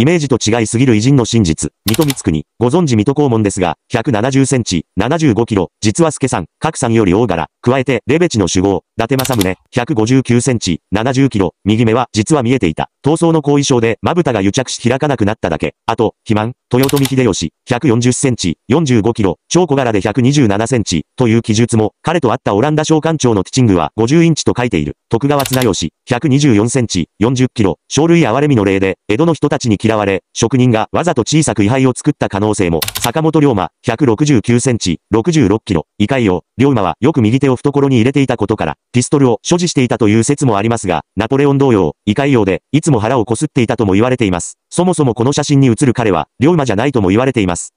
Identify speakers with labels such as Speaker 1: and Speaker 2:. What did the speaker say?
Speaker 1: イメージと違いすぎる偉人の真実、水戸光国、ご存知水戸黄門ですが、170センチ、75キロ、実は助さん、格さんより大柄、加えて、レベチの主語、伊達政宗、159センチ、70キロ、右目は、実は見えていた。闘争の後遺症で、まぶたが癒着し開かなくなっただけ。あと、肥満、豊臣秀吉、140センチ、45キロ、超小柄で127センチ、という記述も、彼と会ったオランダ商館長のティチングは50インチと書いている。徳川綱吉、124センチ、40キロ、小類哀れみの例で、江戸の人たちに嫌われ、職人がわざと小さく位牌を作った可能性も、坂本龍馬、169センチ、66キロ、異界を、龍馬はよく右手を懐に入れていたことから、ピストルを所持していたという説もありますが、ナポレオン同様、異界用で、いつも腹をこすっていたとも言われています。そもそもこの写真に写る彼は、龍馬じゃないとも言われています。